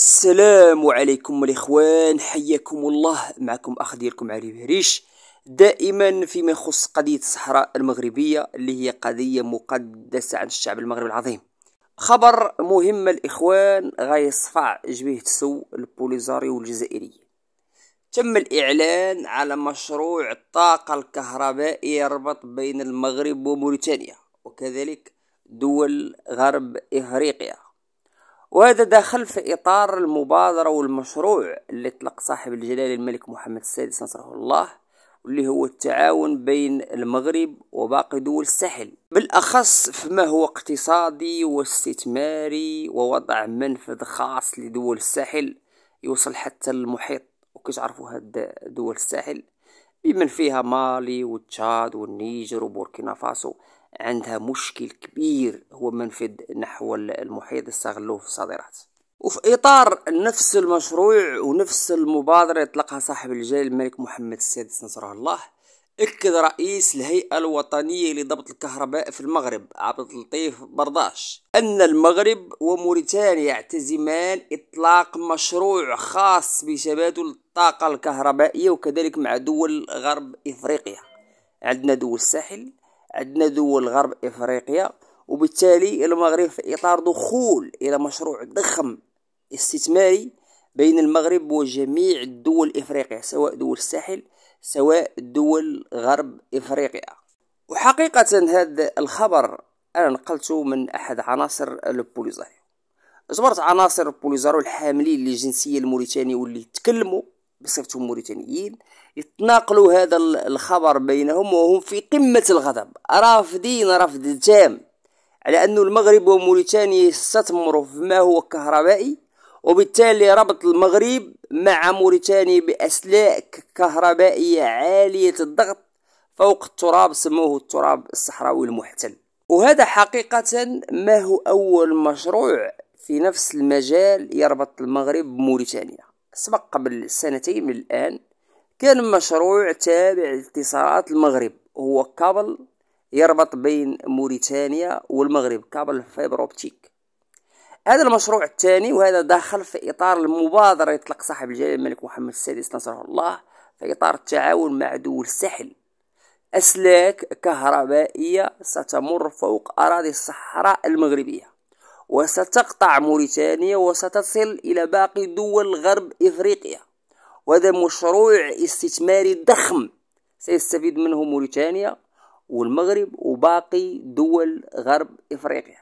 السلام عليكم الاخوان حياكم الله معكم اخ ديالكم علي بهريش دائما فيما يخص قضيه الصحراء المغربيه اللي هي قضيه مقدسه عند الشعب المغربي العظيم خبر مهم الاخوان غيصفع جبيه سو البوليزاريو الجزائري تم الاعلان على مشروع الطاقه الكهربائيه يربط بين المغرب وموريتانيا وكذلك دول غرب افريقيا وهذا داخل في إطار المبادرة والمشروع اللي أطلق صاحب الجلالة الملك محمد السادس نصره الله واللي هو التعاون بين المغرب وباقي دول الساحل بالأخص فيما هو اقتصادي واستثماري ووضع منفذ خاص لدول الساحل يوصل حتى المحيط وكتعرفوا هاد دول الساحل بمن فيها مالي وتشاد والنيجر وبوركينا فاسو عندها مشكل كبير هو منفذ نحو المحيط استغلوه في الصادرات وفي إطار نفس المشروع ونفس المبادرة أطلقها صاحب الجلالة الملك محمد السادس نصره الله أكد رئيس الهيئة الوطنية لضبط الكهرباء في المغرب عبد اللطيف برداش أن المغرب وموريتانيا يعتزمان إطلاق مشروع خاص بتبادل الطاقة الكهربائية وكذلك مع دول غرب إفريقيا عندنا دول الساحل عندنا دول غرب افريقيا وبالتالي المغرب في اطار دخول الى مشروع ضخم استثماري بين المغرب وجميع الدول الافريقيه سواء دول الساحل سواء دول غرب افريقيا وحقيقه هذا الخبر انا نقلته من احد عناصر البوليزاريو اجبرت عناصر بوليزاريو الحاملين للجنسيه الموريتانيه واللي تكلموا بصفتهم موريتانيين يتناقلوا هذا الخبر بينهم وهم في قمة الغضب رافضين رفض تام على أن المغرب وموريتانيا يستثمروا ما هو كهربائي وبالتالي ربط المغرب مع موريتانيا بأسلاك كهربائية عالية الضغط فوق التراب سموه التراب الصحراوي المحتل وهذا حقيقة ما هو أول مشروع في نفس المجال يربط المغرب بموريتانيا سبق قبل سنتين من الآن كان مشروع تابع لاتصالات المغرب هو كابل يربط بين موريتانيا والمغرب كابل فايبر اوبتيك هذا المشروع الثاني وهذا داخل في إطار المبادرة يطلق صاحب الجلالة الملك محمد السادس نصره الله في إطار التعاون مع دول الساحل أسلاك كهربائية ستمر فوق أراضي الصحراء المغربية وستقطع موريتانيا وستصل إلى باقي دول غرب إفريقيا وهذا مشروع استثماري ضخم سيستفيد منه موريتانيا والمغرب وباقي دول غرب إفريقيا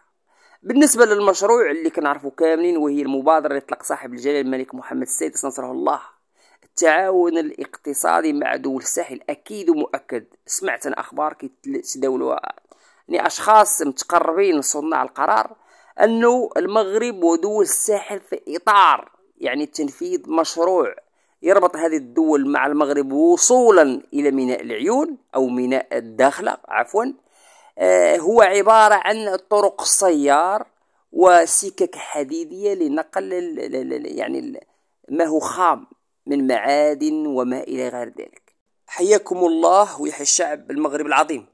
بالنسبة للمشروع اللي كنعرفه كاملين وهي المبادرة اللي اطلق صاحب الجلالة الملك محمد السادس نصره الله التعاون الاقتصادي مع دول الساحل أكيد ومؤكد سمعت أخبار كي كيتداولوها يعني أشخاص متقربين صناع القرار أنه المغرب ودول الساحل في إطار يعني تنفيذ مشروع يربط هذه الدول مع المغرب وصولا إلى ميناء العيون أو ميناء الداخلة عفوا آه، هو عبارة عن طرق سيار وسكك حديدية لنقل يعني ما هو خام من معادن وما إلى غير ذلك حياكم الله ويحيى الشعب المغرب العظيم